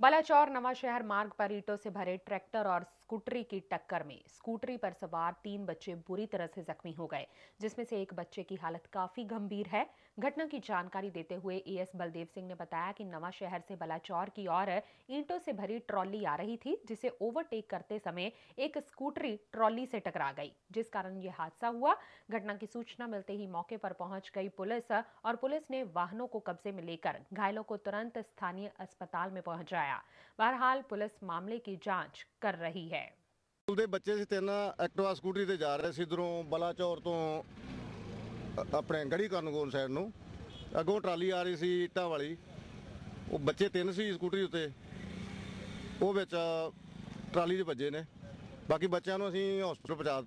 बलाचौर नवाशहर मार्ग पर ईटों से भरे ट्रैक्टर और स्कूटरी की टक्कर में स्कूटरी पर सवार तीन बच्चे बुरी तरह से जख्मी हो गए जिसमें से एक बच्चे की हालत काफी गंभीर है घटना की जानकारी देते हुए एएस बलदेव सिंह ने बताया कि नवा शहर से बलाचौर की ओर ईंटों से भरी ट्रॉली आ रही थी जिसे ओवरटेक करते समय एक स्कूटरी ट्रॉली से टकरा गई जिस कारण यह हादसा हुआ घटना की सूचना मिलते ही मौके पर पहुंच गई पुलिस और पुलिस ने वाहनों को कब्जे में लेकर घायलों को तुरंत स्थानीय अस्पताल में पहुंचाया ਬਹਰਹਾਲ ਪੁਲਿਸ ਮਾਮਲੇ ਦੀ ਜਾਂਚ ਕਰ ਰਹੀ ਹੈ ਸਕੂਲ ਦੇ ਬੱਚੇ ਸੀ ਤਿੰਨ ਐਕਟਿਵਾ ਸਕੂਟਰੀ ਤੇ ਜਾ ਰਹੇ ਸੀ ਇਧਰੋਂ ਬਲਾਚੌਰ ਤੋਂ ਆਪਣੇ ਗੜੀ ਕਰਨਗੋਨ ਸਾਈਡ ਨੂੰ ਅੱਗੋਂ ਟਰਾਲੀ ਆ ਰਹੀ ਸੀ ਇੱਟਾਂ ਵਾਲੀ ਉਹ ਬੱਚੇ ਤਿੰਨ ਸੀ ਸਕੂਟਰੀ ਉੱਤੇ ਉਹ ਵਿੱਚ ਟਰਾਲੀ ਦੇ ਵੱਜੇ ਨੇ ਬਾਕੀ ਬੱਚਿਆਂ ਨੂੰ ਅਸੀਂ ਹਸਪੀਟਲ ਪਹੁੰਚਾ